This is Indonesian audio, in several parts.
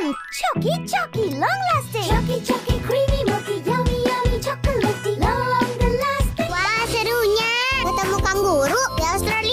Hmm, Chucky, Chucky, long lasting. Chucky, Chucky, creamy, milky, yummy, yummy, chocolatey, long lasting. Wah, serunya ketemu kanguru di Australia.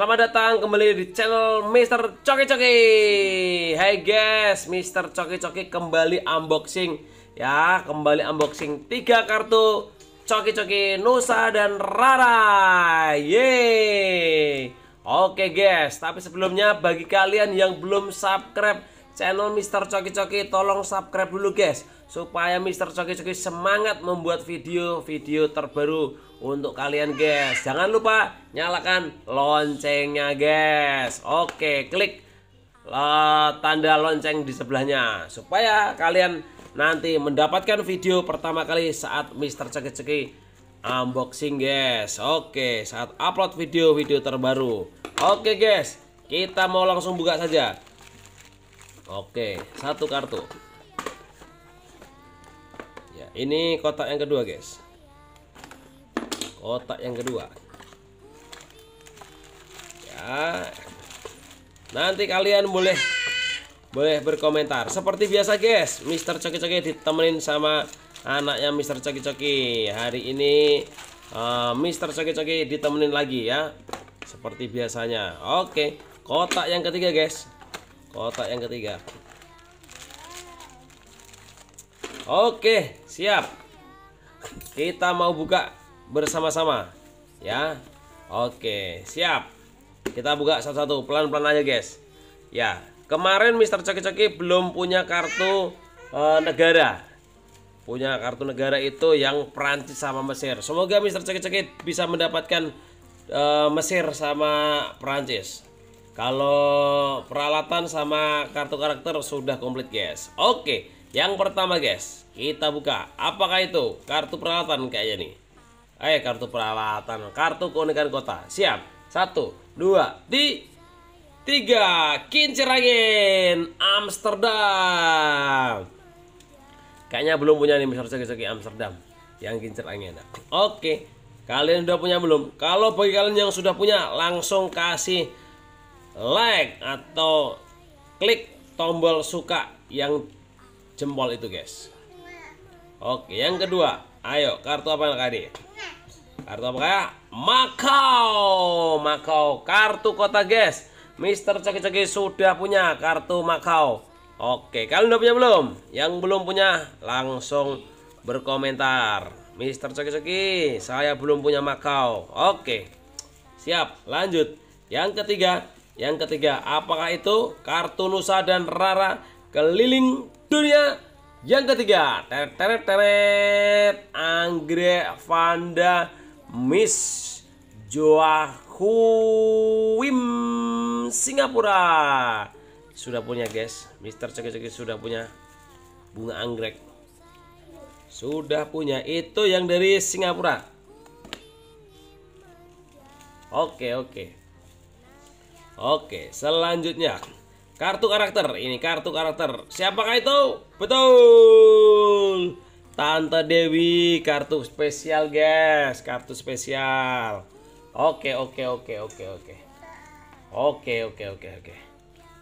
Selamat datang kembali di channel Mr. Coki Coki. Hai guys, Mr. Coki Coki kembali unboxing ya, kembali unboxing 3 kartu Coki Coki Nusa dan Rara. Yeay. Oke guys, tapi sebelumnya bagi kalian yang belum subscribe channel Mr. Coki Coki tolong subscribe dulu guys supaya Mr. Coki Coki semangat membuat video-video terbaru untuk kalian guys. Jangan lupa nyalakan loncengnya guys. Oke, klik eh, tanda lonceng di sebelahnya supaya kalian nanti mendapatkan video pertama kali saat Mister Ceki-Ceki unboxing guys. Oke, saat upload video-video terbaru. Oke guys, kita mau langsung buka saja. Oke, satu kartu. Ya, ini kotak yang kedua, guys kotak yang kedua ya nanti kalian boleh boleh berkomentar seperti biasa guys Mister Coki Coki ditemenin sama anaknya Mister Coki Coki hari ini uh, Mister Coki Coki ditemenin lagi ya seperti biasanya oke kotak yang ketiga guys kotak yang ketiga oke siap kita mau buka bersama-sama ya. Oke, siap. Kita buka satu-satu, pelan-pelan aja, guys. Ya, kemarin Mister Coki-Coki belum punya kartu uh, negara. Punya kartu negara itu yang perancis sama Mesir. Semoga Mister Coki-Coki bisa mendapatkan uh, Mesir sama perancis Kalau peralatan sama kartu karakter sudah komplit, guys. Oke, yang pertama, guys, kita buka. Apakah itu kartu peralatan kayaknya nih? Ayo eh, kartu peralatan, kartu keunikan kota. Siap. Satu, dua, di tiga. Kincir angin Amsterdam. Kayaknya belum punya nih Mr. Seki-Seki Amsterdam yang kincir angin. Oke, kalian udah punya belum? Kalau bagi kalian yang sudah punya, langsung kasih like atau klik tombol suka yang jempol itu guys. Oke, yang kedua, ayo kartu apa yang kali? Kartu apa kayak? Makau. Makau. Kartu kota guys. Mister Coki Coki sudah punya kartu Makau. Oke, kalian udah punya belum? Yang belum punya langsung berkomentar. Mister Coki Coki, saya belum punya Makau. Oke. Siap, lanjut. Yang ketiga, yang ketiga, apakah itu kartu Nusa dan Rara keliling dunia? Yang ketiga, teret teret teret Anggrek Vanda Miss Joaquim Singapura sudah punya guys Mister Ceki-Ceki sudah punya bunga anggrek sudah punya itu yang dari Singapura oke oke oke selanjutnya kartu karakter ini kartu karakter siapakah itu betul Tante Dewi kartu spesial guys kartu spesial oke oke oke oke oke oke oke oke oke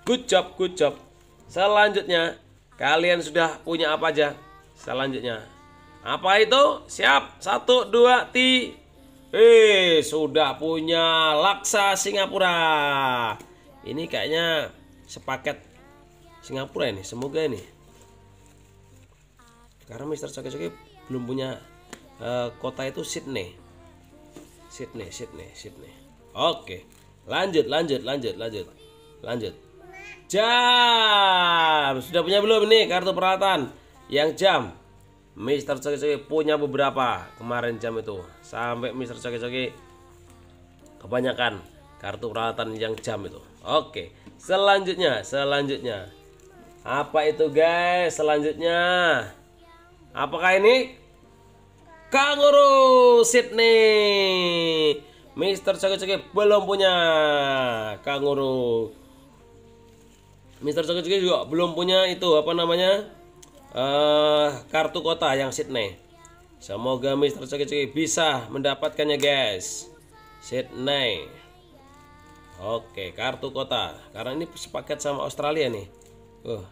good job good job selanjutnya kalian sudah punya apa aja selanjutnya apa itu siap satu dua ti eh sudah punya laksa Singapura ini kayaknya sepaket Singapura ini semoga ini karena Mister Coki Coki belum punya uh, kota itu Sydney Sydney Sydney Sydney oke lanjut lanjut lanjut lanjut lanjut jam sudah punya belum nih kartu peralatan yang jam Mister Coki Coki punya beberapa kemarin jam itu sampai Mister Coki Coki kebanyakan kartu peralatan yang jam itu oke selanjutnya selanjutnya apa itu guys selanjutnya Apakah ini? Kanguru Sydney. Mister Coki-Coki belum punya kanguru. Mister Coki-Coki juga belum punya itu apa namanya? Uh, kartu kota yang Sydney. Semoga Mister Coki-Coki bisa mendapatkannya, guys. Sydney. Oke, kartu kota. Karena ini sepaket sama Australia nih. Uh,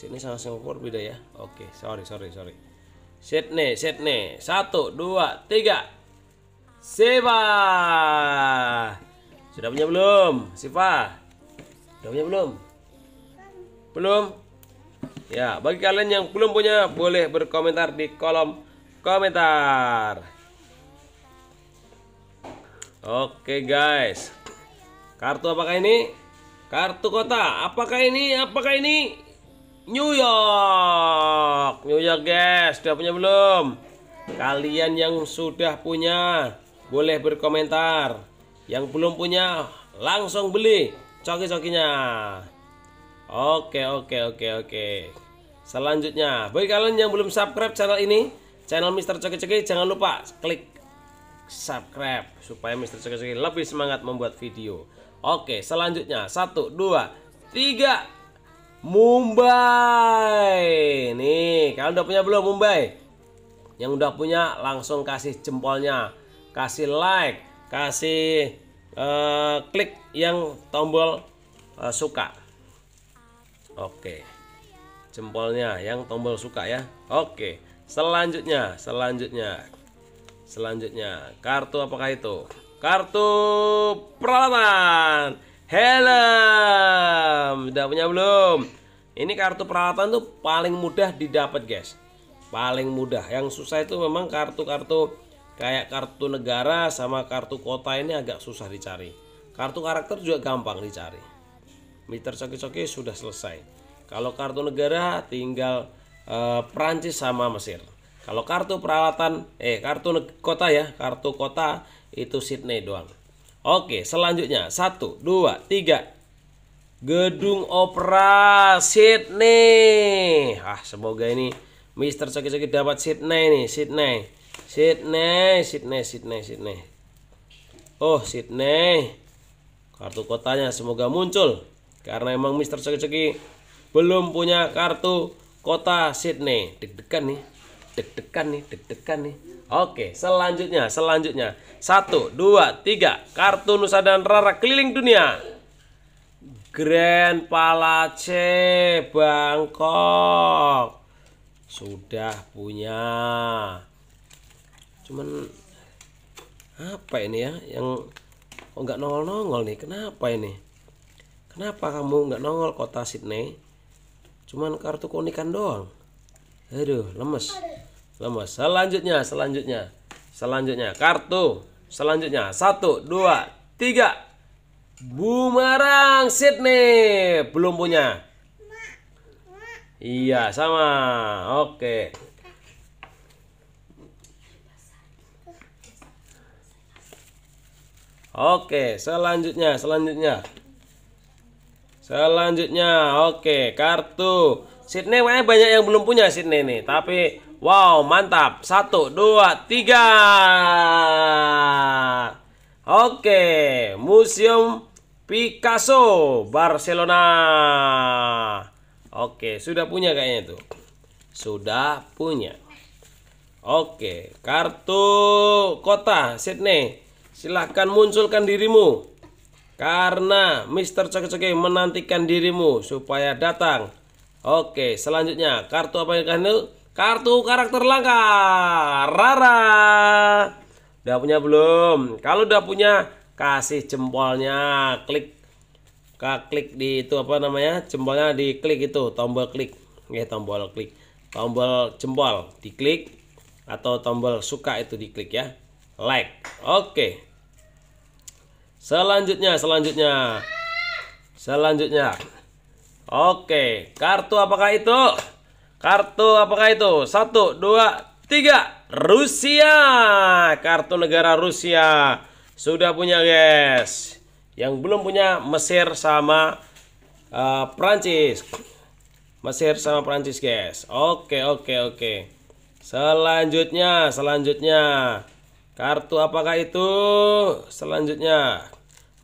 Sydney sama Singapura beda ya. Oke, sorry, sorry, sorry. Set set Sydney. Satu, dua, tiga. Siva. Sudah punya belum? Siva. Sudah punya belum? Belum? Ya, bagi kalian yang belum punya boleh berkomentar di kolom komentar. Oke, guys. Kartu apakah ini? Kartu kota. Apakah ini? Apakah ini? New York. New York guys, sudah punya belum? Kalian yang sudah punya boleh berkomentar. Yang belum punya langsung beli coki-cokinya. Oke, oke, oke, oke. Selanjutnya, bagi kalian yang belum subscribe channel ini, channel Mister Coki-coki jangan lupa klik subscribe supaya Mister Coki-coki lebih semangat membuat video. Oke, selanjutnya satu, dua, tiga. Mumbai. Nih, kalian udah punya belum Mumbai? Yang udah punya langsung kasih jempolnya, kasih like, kasih uh, klik yang tombol uh, suka. Oke. Jempolnya yang tombol suka ya. Oke. Selanjutnya, selanjutnya. Selanjutnya, kartu apakah itu? Kartu peralatan helm udah punya belum ini kartu peralatan tuh paling mudah didapat guys paling mudah yang susah itu memang kartu-kartu kayak kartu negara sama kartu kota ini agak susah dicari kartu karakter juga gampang dicari meter coki-coki sudah selesai kalau kartu negara tinggal eh, Perancis sama Mesir kalau kartu peralatan eh kartu kota ya kartu kota itu Sydney doang Oke, selanjutnya satu, dua, tiga. Gedung Opera Sydney. Ah, semoga ini Mister Coki-Coki dapat Sydney nih, Sydney. Sydney, Sydney, Sydney, Sydney. Oh, Sydney. Kartu kotanya semoga muncul karena emang Mister Coki-Coki belum punya kartu kota Sydney. Deg-degan nih deg-degan nih, deg-degan nih. Oke, selanjutnya, selanjutnya. Satu, dua, tiga. Kartu Nusa dan Rara keliling dunia. Grand Palace Bangkok. Sudah punya. Cuman apa ini ya yang kok nggak nongol-nongol nih? Kenapa ini? Kenapa kamu nggak nongol kota Sydney? Cuman kartu keunikan doang. Aduh, lemes. Sama selanjutnya, selanjutnya. Selanjutnya kartu. Selanjutnya satu, dua, tiga. Bumerang Sydney belum punya. Iya, sama. Oke. Oke, selanjutnya, selanjutnya. Selanjutnya, oke, kartu. Sydney banyak yang belum punya Sydney nih, tapi Wow, mantap. Satu, dua, tiga. Oke, Museum Picasso, Barcelona. Oke, sudah punya kayaknya tuh. Sudah punya. Oke, kartu kota Sydney. Silahkan munculkan dirimu. Karena Mr. Coke-Coke menantikan dirimu supaya datang. Oke, selanjutnya kartu apa yang kalian Kartu karakter langka Rara Udah punya belum? Kalau udah punya kasih jempolnya Klik ke Klik di itu apa namanya Jempolnya di klik itu tombol klik Ya tombol klik Tombol jempol diklik Atau tombol suka itu diklik ya Like Oke Selanjutnya Selanjutnya Selanjutnya Oke Kartu apakah itu? Kartu apakah itu? Satu, dua, tiga. Rusia. Kartu negara Rusia. Sudah punya guys. Yang belum punya Mesir sama uh, eh, Prancis. Mesir sama Prancis guys. Oke, oke, oke. Selanjutnya, selanjutnya. Kartu apakah itu? Selanjutnya.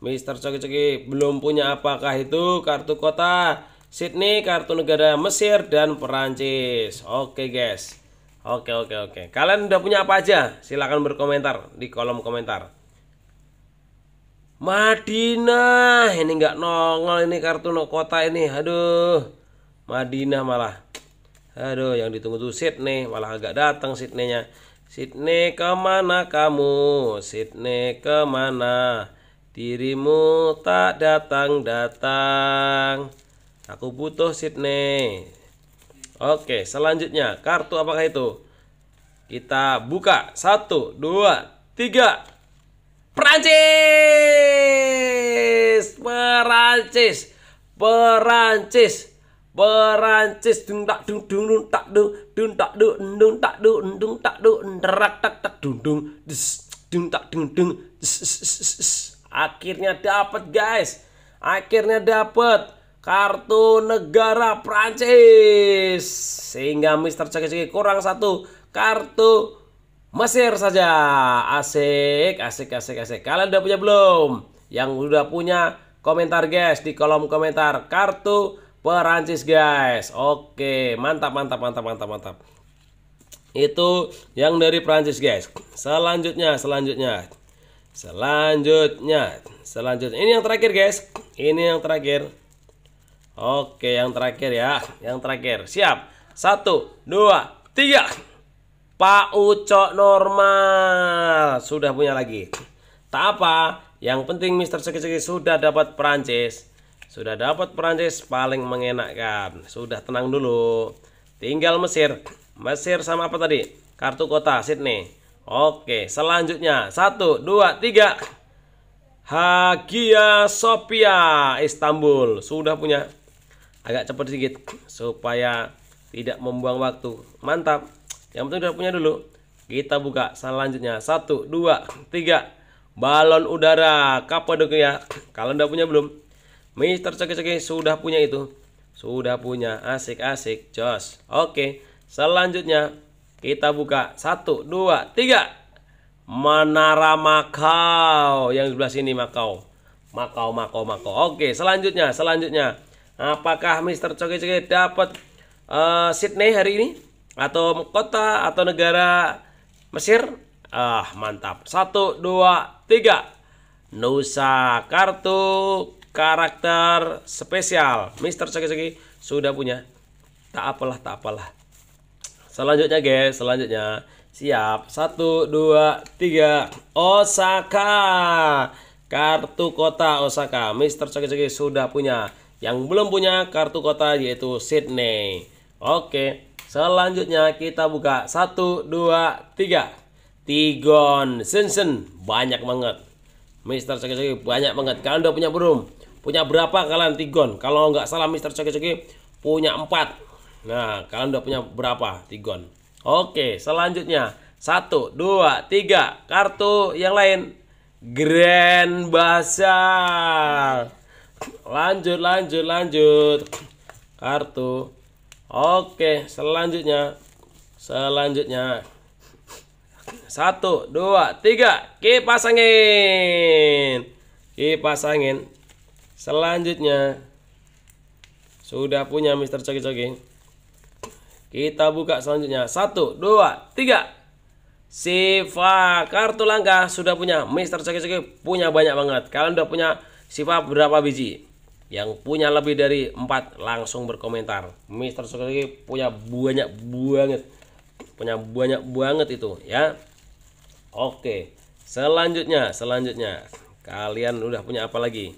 Mister Coki-Coki belum punya apakah itu kartu kota? Sydney, negara Mesir, dan Perancis. Oke guys. Oke oke oke. Kalian udah punya apa aja? Silahkan berkomentar di kolom komentar. Madinah, ini nggak nongol ini kartu kota ini. Aduh, Madinah malah. Aduh, yang ditunggu tuh Sydney, malah agak datang Sydney-nya. Sydney kemana kamu? Sydney kemana? Dirimu tak datang-datang. Aku butuh Sydney. Oke, selanjutnya kartu apakah itu? Kita buka. Satu, dua, tiga. Perancis, Perancis, Perancis, Perancis, dung tak dung dung dung tak dung dung tak dung dung tak dung dung tak dung derak tak tak dung dung dung tak dung dung akhirnya dapat guys akhirnya dapat kartu negara Prancis sehingga Mister cek cek kurang satu kartu Mesir saja asik asik asik asik kalian udah punya belum yang udah punya komentar guys di kolom komentar kartu Perancis guys oke mantap mantap mantap mantap mantap itu yang dari Prancis guys selanjutnya selanjutnya selanjutnya selanjutnya ini yang terakhir guys ini yang terakhir Oke, yang terakhir ya. Yang terakhir. Siap. Satu, dua, tiga. Pak Uco normal. Sudah punya lagi. Tak apa. Yang penting Mister Seki-Seki sudah dapat Perancis. Sudah dapat Perancis paling mengenakkan. Sudah tenang dulu. Tinggal Mesir. Mesir sama apa tadi? Kartu kota Sydney. Oke, selanjutnya. Satu, dua, tiga. Hagia Sophia, Istanbul. Sudah punya agak cepat sedikit supaya tidak membuang waktu mantap yang penting udah punya dulu kita buka selanjutnya satu dua tiga balon udara ya kalau udah punya belum Mister Coki Coki sudah punya itu sudah punya asik-asik jos oke selanjutnya kita buka satu dua tiga Menara Makau yang sebelah sini Makau Makau Makau Makau oke selanjutnya selanjutnya Apakah Mr. Coki Coki dapat uh, Sydney hari ini atau kota atau negara Mesir? Ah, mantap. Satu, dua, tiga. Nusa kartu karakter spesial. Mr. Coki Coki sudah punya. Tak apalah, tak apalah. Selanjutnya guys, selanjutnya siap. Satu, dua, tiga. Osaka. Kartu kota Osaka. Mr. Coki Coki sudah punya yang belum punya kartu kota yaitu Sydney. Oke, selanjutnya kita buka satu dua tiga Tigon Sensen banyak banget. Mister Coki Coki banyak banget. Kalian udah punya belum? Punya berapa kalian Tigon? Kalau nggak salah Mister Coki Coki punya empat. Nah, kalian udah punya berapa Tigon? Oke, selanjutnya satu dua tiga kartu yang lain Grand Basar lanjut lanjut lanjut kartu oke selanjutnya selanjutnya satu dua tiga kipas angin kipas angin selanjutnya sudah punya Mister Coki Coki kita buka selanjutnya satu dua tiga Siva kartu langka sudah punya Mister Coki Coki punya banyak banget kalian udah punya sifat berapa biji? Yang punya lebih dari empat langsung berkomentar. Mister Sekali punya banyak banget. Punya banyak banget itu ya. Oke. Selanjutnya, selanjutnya. Kalian udah punya apa lagi?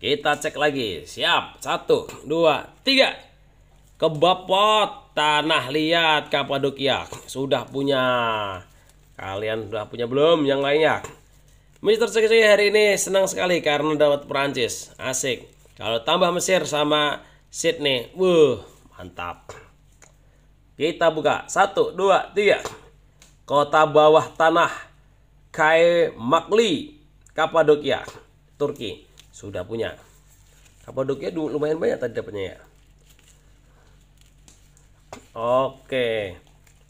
Kita cek lagi. Siap. Satu, dua, tiga. Kebapot tanah liat Kapadokia sudah punya. Kalian sudah punya belum yang lainnya? Mister Cekcok hari ini senang sekali karena dapat Perancis. Asik. Kalau tambah Mesir sama Sydney. Wuh, mantap. Kita buka. Satu, dua, tiga. Kota bawah tanah. Kai Makli. Kapadokia. Turki. Sudah punya. Kapadokia lumayan banyak tadi dapatnya ya. Oke.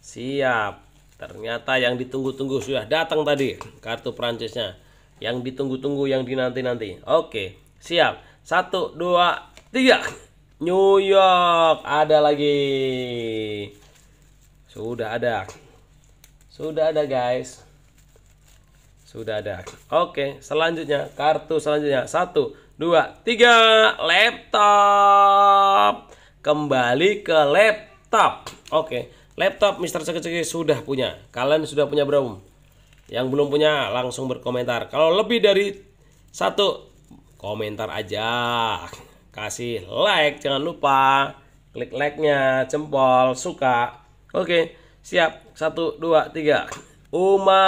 Siap. Ternyata yang ditunggu-tunggu sudah datang tadi kartu Prancisnya. Yang ditunggu-tunggu yang dinanti-nanti. Oke, siap. Satu, dua, tiga. New York ada lagi. Sudah ada. Sudah ada guys. Sudah ada. Oke, selanjutnya kartu selanjutnya. Satu, dua, tiga. Laptop. Kembali ke laptop. Oke. Laptop Mister Ceki-Ceki sudah punya. Kalian sudah punya belum? Yang belum punya langsung berkomentar. Kalau lebih dari satu komentar aja. Kasih like jangan lupa. Klik like-nya, jempol, suka. Oke, siap. Satu, dua, tiga. Uma.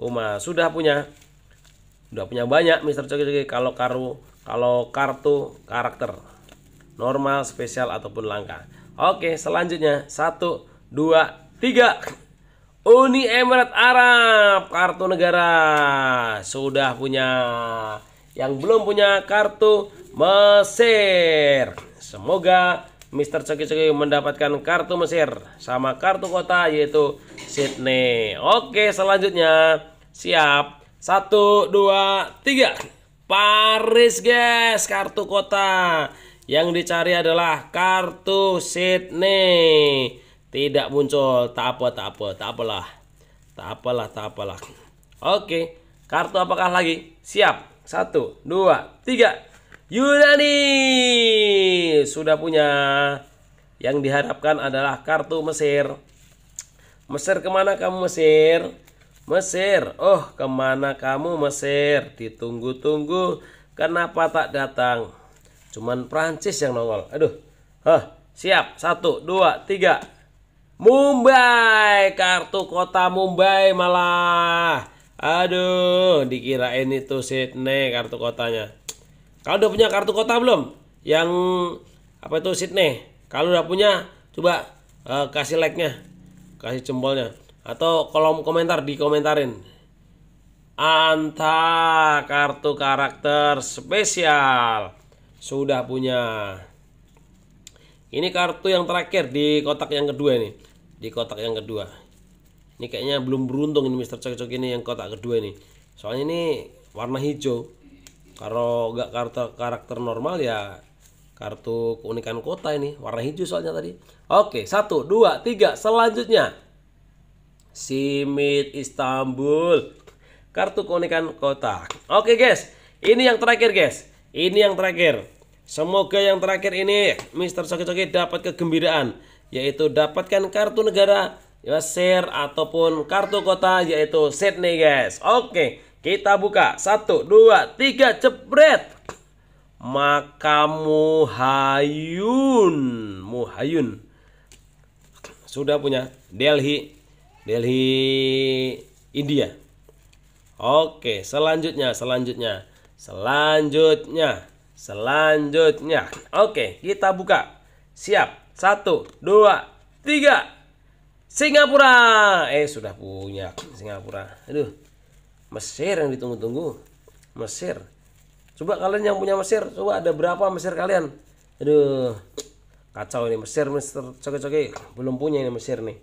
Uma sudah punya. Sudah punya banyak Mister Coki Coki. kalau karu kalau kartu karakter normal, spesial ataupun langka. Oke, selanjutnya satu, dua, tiga. Uni Emirat Arab kartu negara sudah punya. Yang belum punya kartu Mesir. Semoga Mister Coki Coki mendapatkan kartu Mesir sama kartu kota yaitu Sydney. Oke, selanjutnya siap. Satu, dua, tiga. Paris, guys, kartu kota. Yang dicari adalah kartu Sydney. Tidak muncul. Tak apa, tak apa, tak apalah. Tak apalah, tak apalah. Oke, kartu apakah lagi? Siap. Satu, dua, tiga. Yunani sudah punya. Yang diharapkan adalah kartu Mesir. Mesir kemana kamu Mesir? Mesir, oh kemana kamu Mesir? Ditunggu-tunggu, kenapa tak datang? Cuman Prancis yang nongol. Aduh. Hah, siap. Satu, dua, tiga. Mumbai, kartu kota Mumbai malah. Aduh, dikira ini tuh Sydney kartu kotanya. Kalau udah punya kartu kota belum? Yang apa itu Sydney? Kalau udah punya, coba uh, kasih like-nya, kasih jempolnya, atau kolom komentar di komentarin. Anta kartu karakter spesial. Sudah punya. Ini kartu yang terakhir di kotak yang kedua ini. Di kotak yang kedua. Ini kayaknya belum beruntung ini Mister Mr. Cok ini yang kotak kedua ini. Soalnya ini warna hijau. Kalau nggak kartu karakter normal ya kartu keunikan kota ini warna hijau soalnya tadi. Oke, satu, dua, tiga. Selanjutnya Simit Istanbul. Kartu keunikan kota. Oke guys, ini yang terakhir guys. Ini yang terakhir. Semoga yang terakhir ini Mister Coki Coki dapat kegembiraan yaitu dapatkan kartu negara ya share ataupun kartu kota yaitu Sydney guys. Oke, kita buka. Satu, dua, tiga, jebret. Maka Muhayun, Muhayun sudah punya Delhi, Delhi India. Oke, selanjutnya, selanjutnya. Selanjutnya, selanjutnya. Oke, kita buka. Siap. Satu, dua, tiga. Singapura. Eh, sudah punya Singapura. Aduh. Mesir yang ditunggu-tunggu. Mesir. Coba kalian yang punya Mesir, coba ada berapa Mesir kalian? Aduh. Kacau ini Mesir, Mister Coki-Coki. Belum punya ini Mesir nih.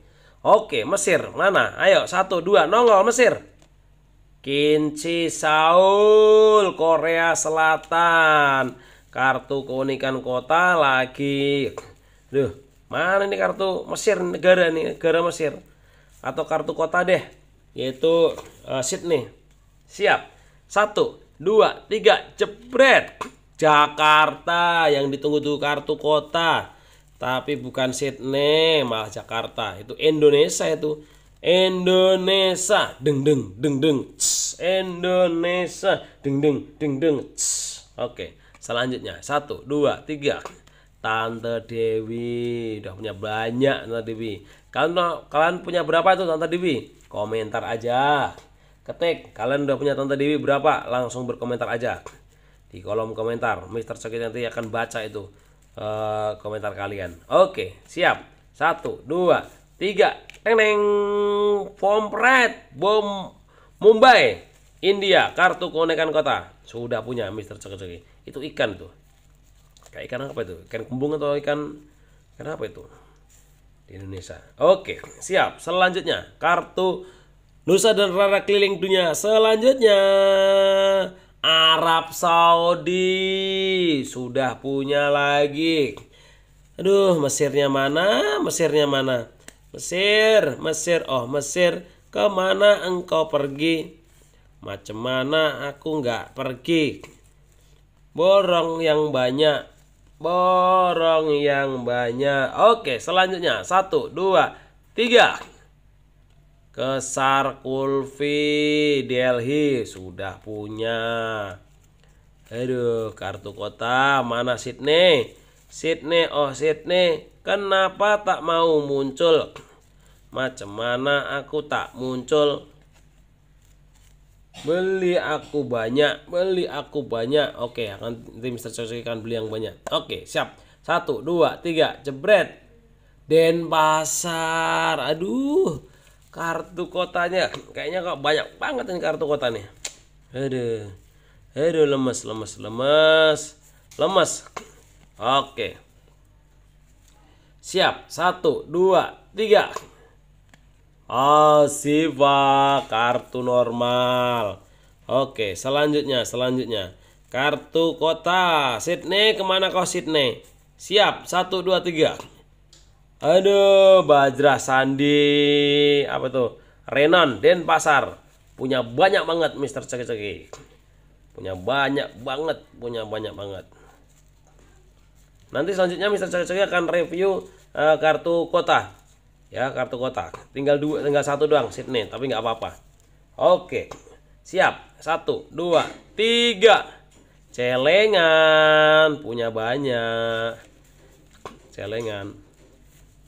Oke, Mesir. Mana? Ayo, satu, dua, nongol Mesir. Kinci Saul Korea Selatan kartu keunikan kota lagi duh mana ini kartu Mesir negara nih negara Mesir atau kartu kota deh yaitu uh, Sydney siap satu dua tiga jebret Jakarta yang ditunggu-tunggu kartu kota tapi bukan Sydney malah Jakarta itu Indonesia itu Indonesia deng deng deng deng Indonesia deng deng deng deng oke selanjutnya satu dua tiga Tante Dewi udah punya banyak Tante Dewi kalian kalian punya berapa itu Tante Dewi komentar aja ketik kalian udah punya Tante Dewi berapa langsung berkomentar aja di kolom komentar Mister Cokit nanti akan baca itu uh, komentar kalian oke siap satu dua tiga Neng neng Pompret Bom Mumbai India kartu konekan kota sudah punya Mister Cek Ceki itu ikan tuh kayak ikan apa itu ikan kembung atau ikan ikan apa itu di Indonesia oke siap selanjutnya kartu Nusa dan Rara keliling dunia selanjutnya Arab Saudi sudah punya lagi. Aduh, Mesirnya mana? Mesirnya mana? Mesir, Mesir, oh Mesir, kemana engkau pergi? Macam mana aku nggak pergi? Borong yang banyak, borong yang banyak. Oke, selanjutnya satu, dua, tiga. Kesar Kulfi Delhi sudah punya. Aduh, kartu kota mana Sydney? Sydney, oh Sydney, kenapa tak mau muncul? Macam mana aku tak muncul Beli aku banyak Beli aku banyak Oke akan nanti Mr. Cocok akan beli yang banyak Oke siap Satu, dua, tiga Jebret Denpasar Aduh Kartu kotanya Kayaknya kok banyak banget ini kartu kotanya Aduh Aduh lemes lemes lemes Lemes Oke Siap Satu, dua, tiga Oh, siva kartu normal. Oke, selanjutnya, selanjutnya. Kartu kota. Sydney kemana kau Sydney? Siap, 1 2 3. Aduh, Bajra Sandi. Apa tuh? Renan Denpasar. Punya banyak banget Mister Ceki-ceki. Punya banyak banget, punya banyak banget. Nanti selanjutnya Mister Ceki-ceki akan review uh, kartu kota ya kartu kotak tinggal dua tinggal satu doang Sydney tapi nggak apa-apa oke siap satu dua tiga celengan punya banyak celengan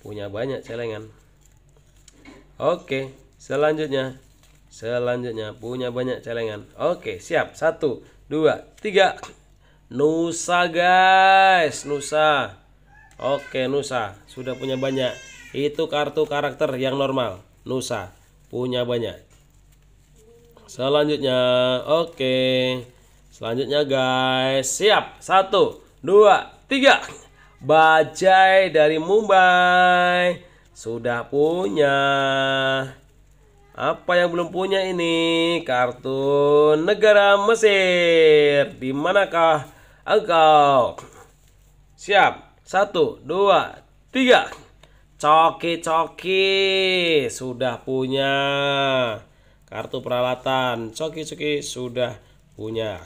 punya banyak celengan oke selanjutnya selanjutnya punya banyak celengan oke siap satu dua tiga Nusa guys Nusa oke Nusa sudah punya banyak itu kartu karakter yang normal. Nusa punya banyak. Selanjutnya, oke. Selanjutnya guys, siap. Satu, dua, tiga. Bajai dari Mumbai sudah punya. Apa yang belum punya ini? Kartu negara Mesir. Di manakah engkau? Siap. Satu, dua, tiga. Coki Coki sudah punya kartu peralatan. Coki Coki sudah punya.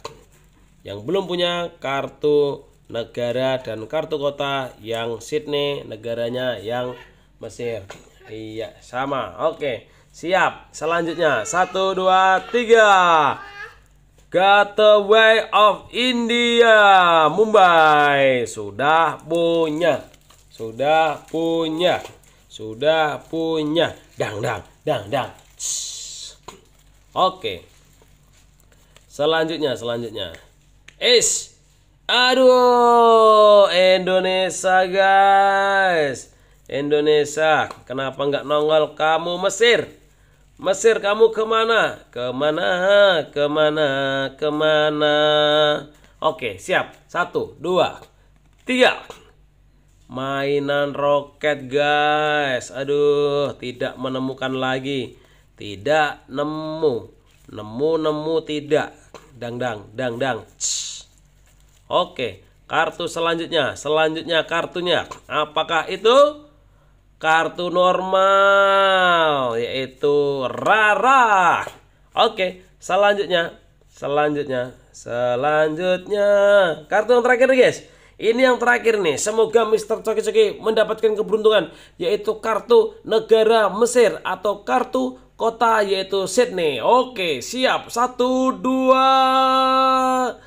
Yang belum punya kartu negara dan kartu kota yang Sydney negaranya yang Mesir. Iya, sama. Oke. Siap. Selanjutnya satu dua tiga Gateway of India, Mumbai sudah punya sudah punya sudah punya dang dang dang dang oke selanjutnya selanjutnya is aduh Indonesia guys Indonesia kenapa nggak nongol kamu Mesir Mesir kamu kemana kemana kemana kemana oke siap satu dua tiga mainan roket guys aduh tidak menemukan lagi tidak nemu nemu nemu tidak dang dang dang dang Cs. oke kartu selanjutnya selanjutnya kartunya apakah itu kartu normal yaitu Rara oke selanjutnya selanjutnya selanjutnya kartu yang terakhir guys ini yang terakhir nih. Semoga Mr. Coki Coki mendapatkan keberuntungan yaitu kartu negara Mesir atau kartu kota yaitu Sydney. Oke, siap. Satu, dua,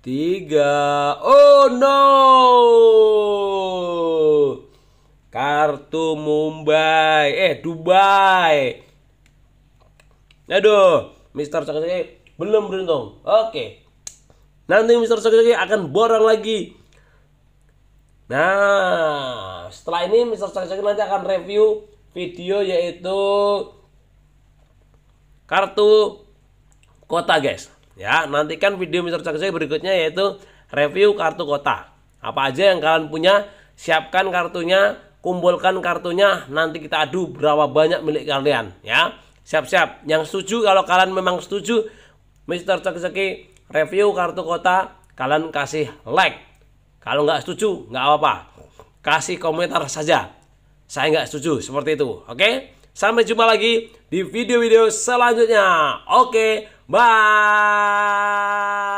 tiga. Oh no! Kartu Mumbai. Eh, Dubai. Aduh, Mister Coki belum beruntung. Oke. Nanti Mr. Sogitoge akan borong lagi. Nah, setelah ini Mr. Sogitoge nanti akan review video yaitu kartu kota guys. Ya, nantikan video Mr. Sogitoge berikutnya yaitu review kartu kota. Apa aja yang kalian punya, siapkan kartunya, kumpulkan kartunya, nanti kita adu berapa banyak milik kalian ya. Siap-siap. Yang setuju kalau kalian memang setuju Mr. Cekceki review kartu kota, kalian kasih like. Kalau nggak setuju, nggak apa-apa. Kasih komentar saja. Saya nggak setuju, seperti itu. Oke? Sampai jumpa lagi di video-video selanjutnya. Oke, bye!